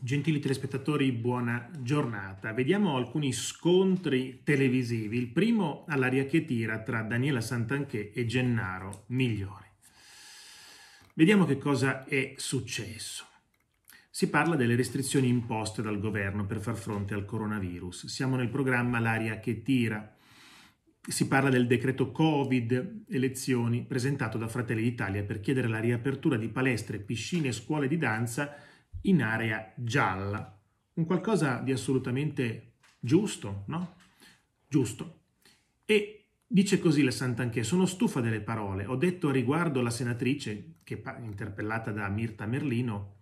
Gentili telespettatori, buona giornata. Vediamo alcuni scontri televisivi. Il primo all'aria che tira tra Daniela Santanchè e Gennaro Migliori. Vediamo che cosa è successo. Si parla delle restrizioni imposte dal governo per far fronte al coronavirus. Siamo nel programma L'aria che tira. Si parla del decreto Covid, elezioni, presentato da Fratelli d'Italia per chiedere la riapertura di palestre, piscine e scuole di danza in area gialla, un qualcosa di assolutamente giusto, no? Giusto. E dice così la Sant'Anché, sono stufa delle parole, ho detto a riguardo alla senatrice, che interpellata da Mirta Merlino,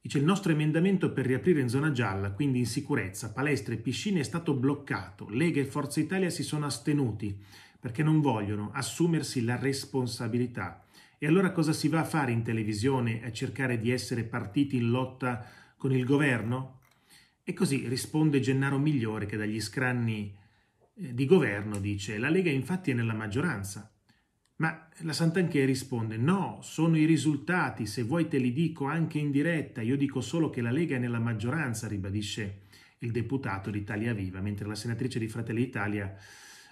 Dice il nostro emendamento per riaprire in zona gialla, quindi in sicurezza, palestre e piscine è stato bloccato. Lega e Forza Italia si sono astenuti perché non vogliono assumersi la responsabilità e allora cosa si va a fare in televisione a cercare di essere partiti in lotta con il governo? E così risponde Gennaro Migliore che dagli scranni eh, di governo dice la Lega infatti è nella maggioranza. Ma la Santanchè risponde no, sono i risultati, se vuoi te li dico anche in diretta, io dico solo che la Lega è nella maggioranza, ribadisce il deputato d'Italia Viva, mentre la senatrice di Fratelli Italia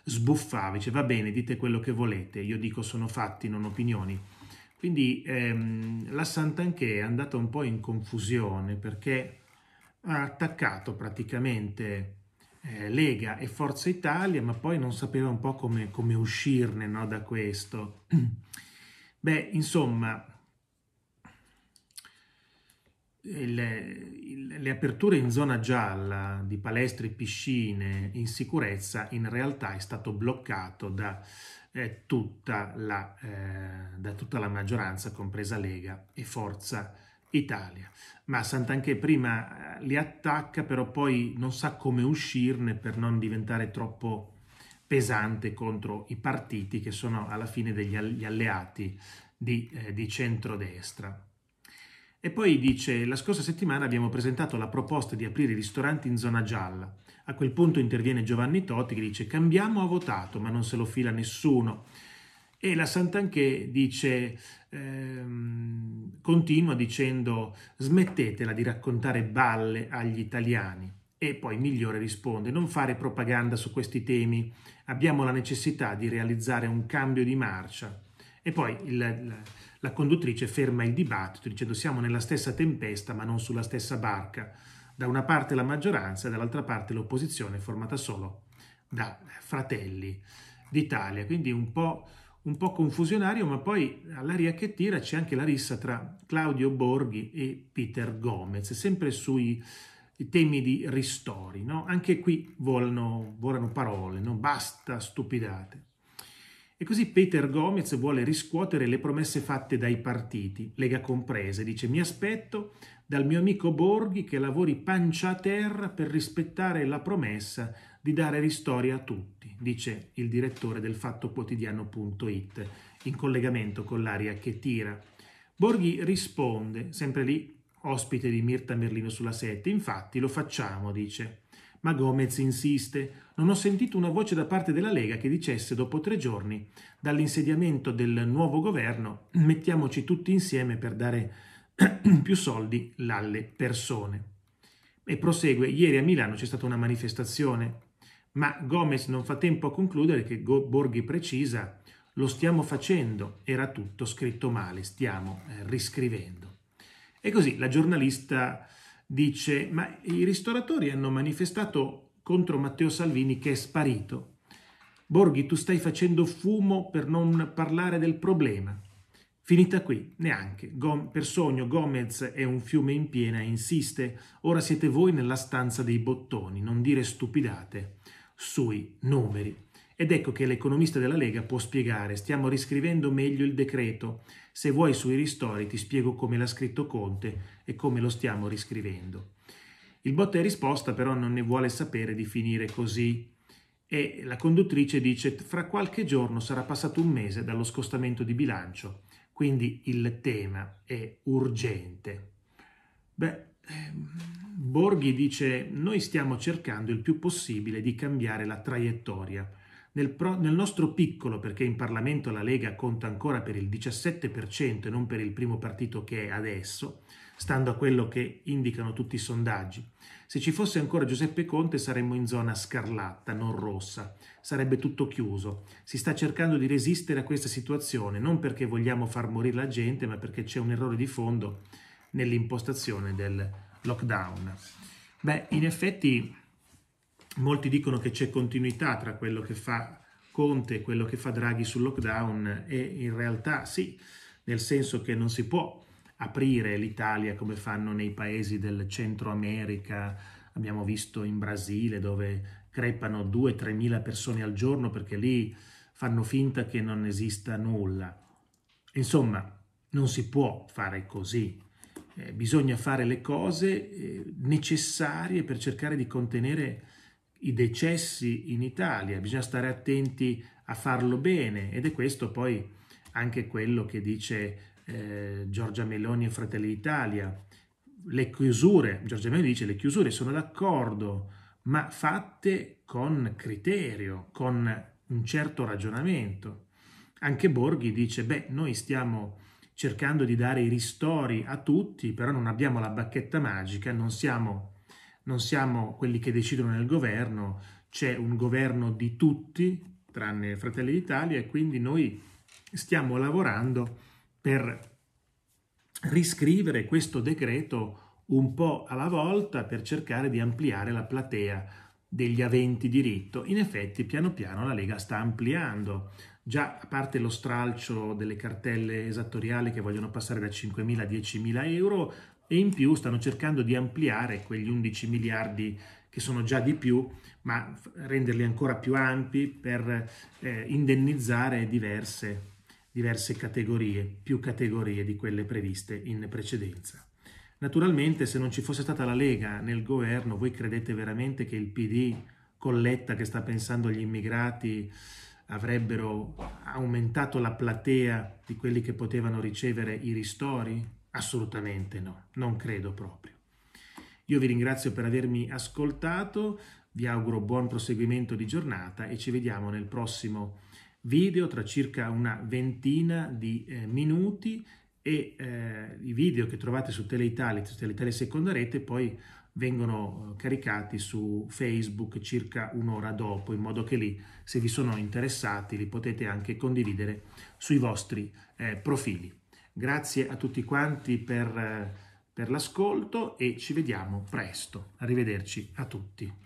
sbuffava, dice va bene, dite quello che volete, io dico sono fatti, non opinioni. Quindi ehm, la Sant'Anche è andata un po' in confusione perché ha attaccato praticamente eh, Lega e Forza Italia, ma poi non sapeva un po' come, come uscirne no, da questo. Beh, insomma, le, le, aperture in zona gialla di palestre e piscine in sicurezza in realtà è stato bloccato da tutta la, eh, da tutta la maggioranza, compresa Lega e Forza Italia. Ma Sant'Anche prima eh, li attacca, però poi non sa come uscirne per non diventare troppo pesante contro i partiti che sono alla fine degli alleati di, eh, di centrodestra. E poi dice, la scorsa settimana abbiamo presentato la proposta di aprire i ristoranti in zona gialla. A quel punto interviene Giovanni Totti che dice, cambiamo ha votato, ma non se lo fila nessuno. E la Sant'Anché dice, ehm, continua dicendo, smettetela di raccontare balle agli italiani. E poi Migliore risponde, non fare propaganda su questi temi, abbiamo la necessità di realizzare un cambio di marcia. E poi il, il la conduttrice ferma il dibattito dicendo siamo nella stessa tempesta ma non sulla stessa barca. Da una parte la maggioranza e dall'altra parte l'opposizione formata solo da fratelli d'Italia. Quindi un po', un po' confusionario ma poi all'aria che tira c'è anche la rissa tra Claudio Borghi e Peter Gomez, sempre sui temi di ristori. No? Anche qui volano, volano parole, non basta stupidate. E così Peter Gomez vuole riscuotere le promesse fatte dai partiti, Lega comprese. Dice mi aspetto dal mio amico Borghi che lavori pancia a terra per rispettare la promessa di dare ristori a tutti, dice il direttore del fattoquotidiano.it in collegamento con l'aria che tira. Borghi risponde, sempre lì ospite di Mirta Merlino sulla 7, infatti lo facciamo, dice. Ma Gomez insiste, non ho sentito una voce da parte della Lega che dicesse dopo tre giorni dall'insediamento del nuovo governo mettiamoci tutti insieme per dare più soldi alle persone. E prosegue, ieri a Milano c'è stata una manifestazione, ma Gomez non fa tempo a concludere che Borghi precisa lo stiamo facendo, era tutto scritto male, stiamo eh, riscrivendo. E così la giornalista dice ma i ristoratori hanno manifestato contro Matteo Salvini che è sparito. Borghi, tu stai facendo fumo per non parlare del problema. Finita qui, neanche. Gom- per sogno Gomez è un fiume in piena insiste. Ora siete voi nella stanza dei bottoni, non dire stupidate sui numeri. Ed ecco che l'economista della Lega può spiegare, stiamo riscrivendo meglio il decreto, se vuoi sui ristori ti spiego come l'ha scritto Conte e come lo stiamo riscrivendo. Il botta e risposta però non ne vuole sapere di finire così e la conduttrice dice fra qualche giorno sarà passato un mese dallo scostamento di bilancio, quindi il tema è urgente. Beh, ehm, Borghi dice noi stiamo cercando il più possibile di cambiare la traiettoria nel, pro, nel, nostro piccolo, perché in Parlamento la Lega conta ancora per il 17% e non per il primo partito che è adesso, stando a quello che indicano tutti i sondaggi. Se ci fosse ancora Giuseppe Conte saremmo in zona scarlatta, non rossa, sarebbe tutto chiuso. Si sta cercando di resistere a questa situazione, non perché vogliamo far morire la gente, ma perché c'è un errore di fondo nell'impostazione del lockdown. Beh, in effetti molti dicono che c'è continuità tra quello che fa Conte e quello che fa Draghi sul lockdown e in realtà sì, nel senso che non si può aprire l'Italia come fanno nei paesi del Centro America, abbiamo visto in Brasile dove crepano 2-3 mila persone al giorno perché lì fanno finta che non esista nulla. Insomma, non si può fare così. Eh, bisogna fare le cose eh, necessarie per cercare di contenere i decessi in Italia, bisogna stare attenti a farlo bene ed è questo poi anche quello che dice eh, Giorgia Meloni e Fratelli d'Italia. Le chiusure, Giorgia Meloni dice le chiusure sono d'accordo, ma fatte con criterio, con un certo ragionamento. Anche Borghi dice, beh, noi stiamo cercando di dare i ristori a tutti, però non abbiamo la bacchetta magica, non siamo non siamo quelli che decidono nel governo, c'è un governo di tutti, tranne Fratelli d'Italia, e quindi noi stiamo lavorando per riscrivere questo decreto un po' alla volta per cercare di ampliare la platea degli aventi diritto. In effetti, piano piano la Lega sta ampliando. Già a parte lo stralcio delle cartelle esattoriali che vogliono passare da 5.000 a 10.000 euro, e in più stanno cercando di ampliare quegli 11 miliardi che sono già di più, ma renderli ancora più ampi per eh, indennizzare diverse, diverse categorie, più categorie di quelle previste in precedenza. Naturalmente se non ci fosse stata la Lega nel governo, voi credete veramente che il PD colletta che sta pensando agli immigrati avrebbero aumentato la platea di quelli che potevano ricevere i ristori? Assolutamente no, non credo proprio. Io vi ringrazio per avermi ascoltato, vi auguro buon proseguimento di giornata e ci vediamo nel prossimo video tra circa una ventina di eh, minuti e eh, i video che trovate su Teleitalia, su Teleitalia Seconda Rete, poi vengono eh, caricati su Facebook circa un'ora dopo, in modo che lì, se vi sono interessati, li potete anche condividere sui vostri eh, profili. Grazie a tutti quanti per, eh, per l'ascolto e ci vediamo presto. Arrivederci a tutti.